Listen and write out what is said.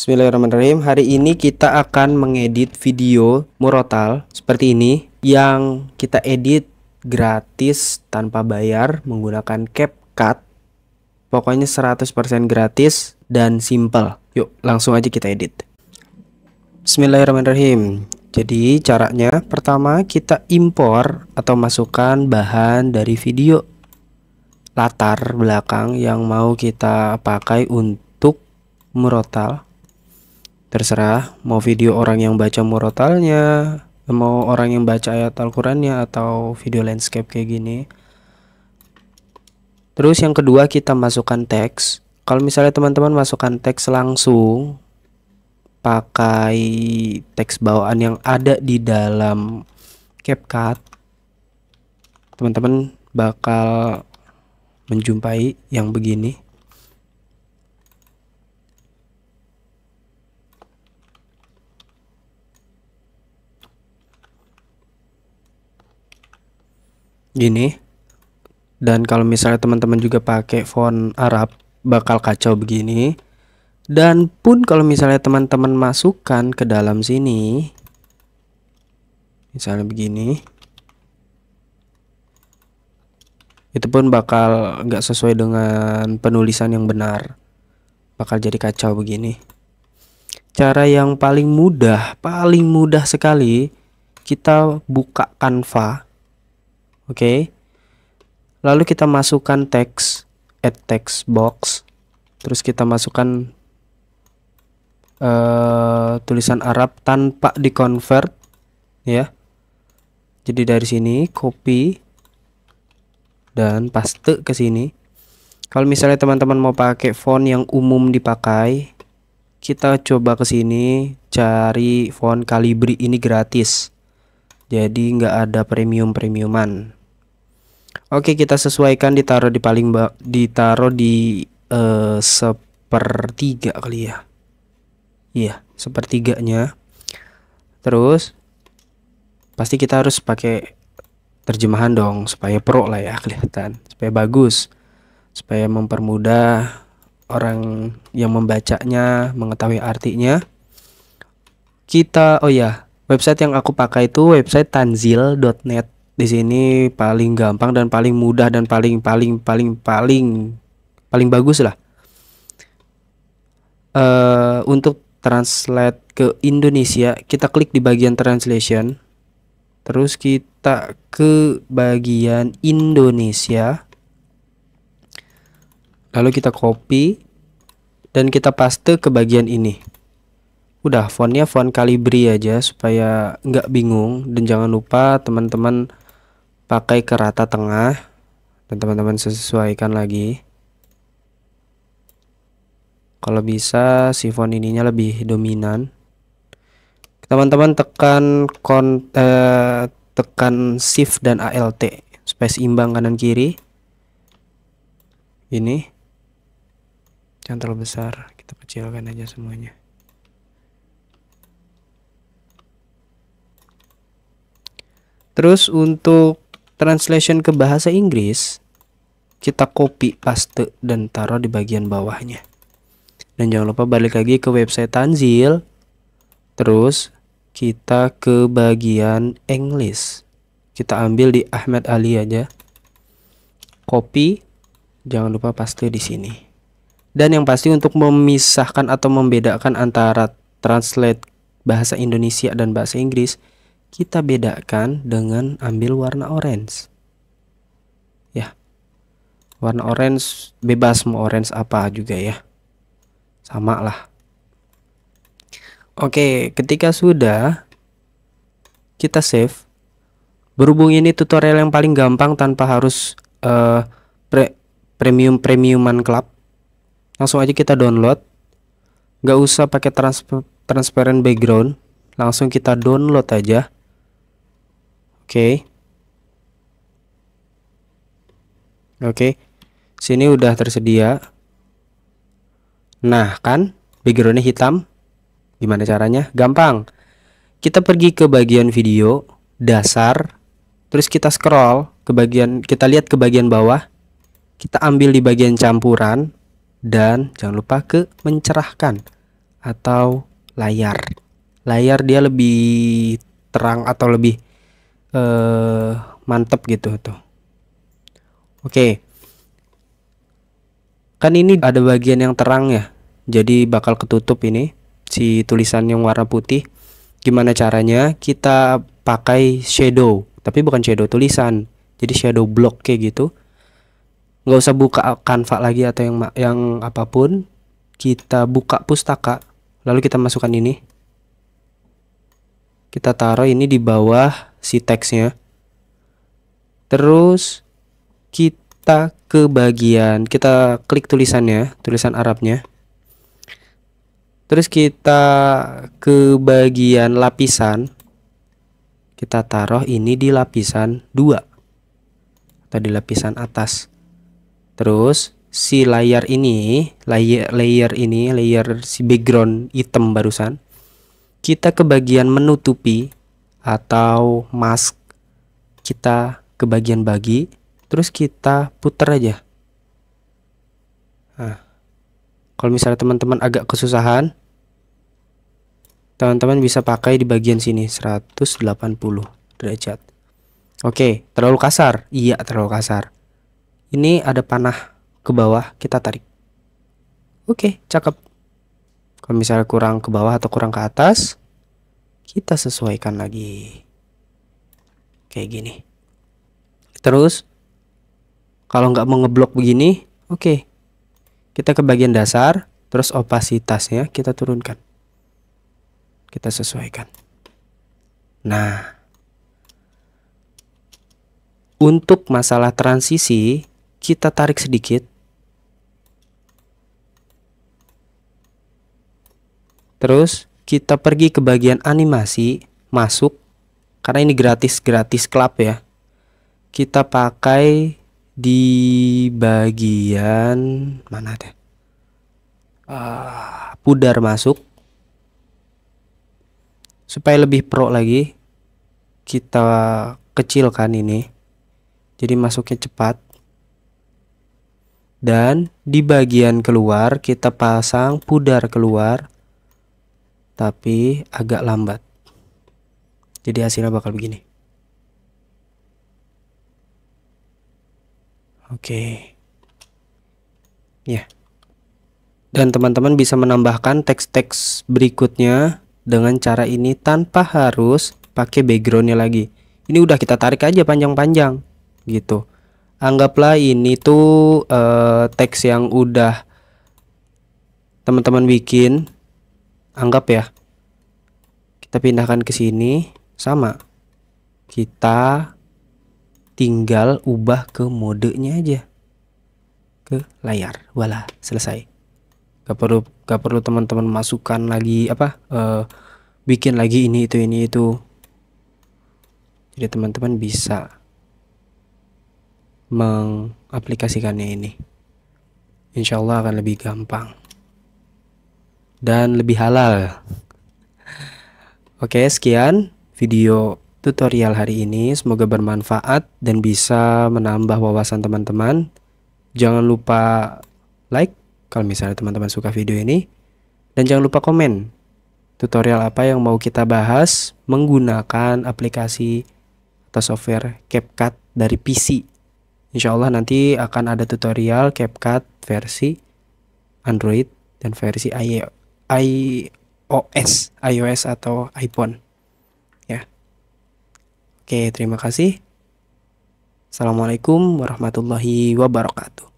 Bismillahirrahmanirrahim Hari ini kita akan mengedit video murotal seperti ini Yang kita edit gratis tanpa bayar menggunakan CapCut Pokoknya 100% gratis dan simple Yuk langsung aja kita edit Bismillahirrahmanirrahim Jadi caranya pertama kita impor atau masukkan bahan dari video Latar belakang yang mau kita pakai untuk murotal terserah mau video orang yang baca murotalnya mau orang yang baca ayat Al-Qurannya atau video landscape kayak gini terus yang kedua kita masukkan teks kalau misalnya teman-teman masukkan teks langsung pakai teks bawaan yang ada di dalam CapCut teman-teman bakal menjumpai yang begini gini dan kalau misalnya teman-teman juga pakai font Arab bakal kacau begini dan pun kalau misalnya teman-teman masukkan ke dalam sini misalnya begini itu pun bakal nggak sesuai dengan penulisan yang benar bakal jadi kacau begini cara yang paling mudah paling mudah sekali kita buka kanva Oke. Okay. Lalu kita masukkan teks add text box. Terus kita masukkan uh, tulisan Arab tanpa di convert ya. Jadi dari sini copy dan paste ke sini. Kalau misalnya teman-teman mau pakai font yang umum dipakai, kita coba ke sini cari font Calibri ini gratis. Jadi nggak ada premium-premiuman. Oke, kita sesuaikan ditaruh di paling bawah, ditaruh di uh, sepertiga kali ya. Iya, sepertiganya. Terus pasti kita harus pakai terjemahan dong supaya pro lah ya kelihatan, supaya bagus, supaya mempermudah orang yang membacanya mengetahui artinya. Kita oh ya, website yang aku pakai itu website tanzil.net di sini paling gampang dan paling mudah dan paling paling paling paling paling bagus lah uh, untuk translate ke Indonesia kita klik di bagian translation terus kita ke bagian Indonesia lalu kita copy dan kita paste ke bagian ini udah fontnya font kalibri aja supaya nggak bingung dan jangan lupa teman-teman pakai ke tengah dan teman-teman sesuaikan lagi kalau bisa sifon ininya lebih dominan teman-teman tekan kon eh, tekan shift dan alt space imbang kanan kiri ini jangan terlalu besar kita kecilkan aja semuanya terus untuk translation ke bahasa Inggris kita copy paste dan taruh di bagian bawahnya dan jangan lupa balik lagi ke website Tanzil terus kita ke bagian English kita ambil di Ahmad Ali aja copy jangan lupa paste di sini dan yang pasti untuk memisahkan atau membedakan antara translate bahasa Indonesia dan bahasa Inggris kita bedakan dengan ambil warna orange. Ya. Warna orange bebas mau orange apa juga ya. Sama lah. Oke, ketika sudah kita save. Berhubung ini tutorial yang paling gampang tanpa harus uh, pre premium premiuman club. Langsung aja kita download. Nggak usah pakai transfer transparent background. Langsung kita download aja. Oke. Oke. Sini udah tersedia. Nah, kan backgroundnya hitam. Gimana caranya? Gampang. Kita pergi ke bagian video dasar, terus kita scroll ke bagian kita lihat ke bagian bawah. Kita ambil di bagian campuran dan jangan lupa ke mencerahkan atau layar. Layar dia lebih terang atau lebih uh, mantep gitu tuh oke okay. kan ini ada bagian yang terang ya jadi bakal ketutup ini si tulisan yang warna putih gimana caranya kita pakai shadow tapi bukan shadow tulisan jadi shadow block kayak gitu Gak usah buka kanva lagi atau yang yang apapun kita buka pustaka lalu kita masukkan ini kita taruh ini di bawah si teksnya terus kita ke bagian kita klik tulisannya tulisan Arabnya terus kita ke bagian lapisan kita taruh ini di lapisan 2 atau di lapisan atas terus si layar ini layer layer ini layer si background hitam barusan kita ke bagian menutupi atau mask kita ke bagian bagi terus kita putar aja nah, kalau misalnya teman-teman agak kesusahan teman-teman bisa pakai di bagian sini 180 derajat oke terlalu kasar iya terlalu kasar ini ada panah ke bawah kita tarik oke cakep kalau misalnya kurang ke bawah atau kurang ke atas, kita sesuaikan lagi. Kayak gini. Terus, kalau nggak mau ngeblok begini, oke. Okay. Kita ke bagian dasar, terus opasitasnya kita turunkan. Kita sesuaikan. Nah, untuk masalah transisi, kita tarik sedikit Terus kita pergi ke bagian animasi, masuk. Karena ini gratis-gratis club ya. Kita pakai di bagian mana deh? Uh, ah, pudar masuk. Supaya lebih pro lagi, kita kecilkan ini. Jadi masuknya cepat dan di bagian keluar kita pasang pudar keluar tapi agak lambat. Jadi hasilnya bakal begini. Oke. Okay. Ya. Yeah. Dan teman-teman bisa menambahkan teks-teks berikutnya dengan cara ini tanpa harus pakai backgroundnya lagi. Ini udah kita tarik aja panjang-panjang gitu. Anggaplah ini tuh uh, teks yang udah teman-teman bikin anggap ya kita pindahkan ke sini sama kita tinggal ubah ke modenya aja ke layar wala selesai gak perlu gak perlu teman-teman masukkan lagi apa uh, bikin lagi ini itu ini itu jadi teman-teman bisa mengaplikasikannya ini insyaallah akan lebih gampang dan lebih halal. Oke, sekian video tutorial hari ini. Semoga bermanfaat dan bisa menambah wawasan teman-teman. Jangan lupa like kalau misalnya teman-teman suka video ini. Dan jangan lupa komen tutorial apa yang mau kita bahas menggunakan aplikasi atau software CapCut dari PC. Insya Allah nanti akan ada tutorial CapCut versi Android dan versi iOS iOS, iOS atau iPhone. Ya. Oke, terima kasih. Assalamualaikum warahmatullahi wabarakatuh.